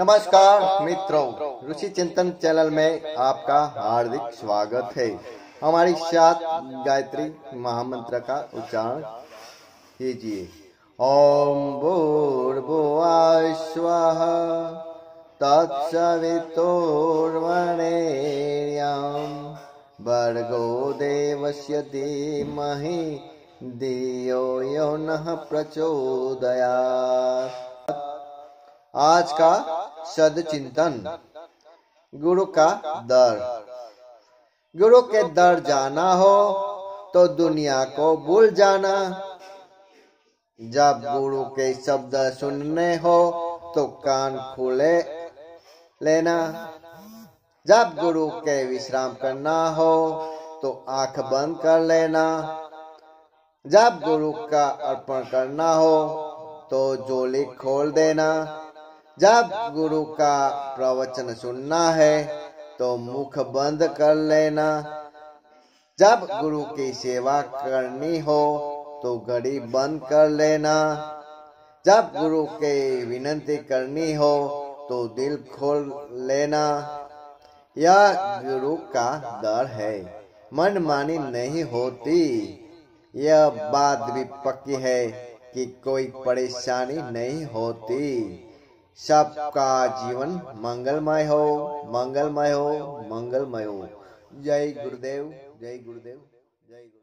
नमस्कार मित्रों रुचि चिंतन चैनल में आपका हार्दिक स्वागत है हमारी साथ गायत्री महामंत्र का उच्चारण कीजिए ओम भूर्भुआ स्व तत्सवितोर्वणेर्यं भर्गो देवस्य धीमहि दियो यो नः प्रचोदयात् आज का सदचिंतन गुरु का दर गुरु के दर जाना हो तो दुनिया को भूल जाना जब गुरु के शब्द सुनने हो तो कान खुले लेना जब गुरु के विश्राम करना हो तो आंख बंद कर लेना जब गुरु का अर्पण करना हो तो जोली खोल देना जब गुरु का प्रवचन सुनना है तो मुख बंद कर लेना जब गुरु की सेवा करनी हो तो घड़ी बंद कर लेना जब गुरु के विनती करनी हो तो दिल खोल लेना यह गुरु का डर है मनमानी नहीं होती यह बात भी पक्की है कि कोई परेशानी नहीं होती सबका जीवन मंगलमय हो मंगलमय हो मंगलमय हो जय गुरुदेव जय गुरुदेव जय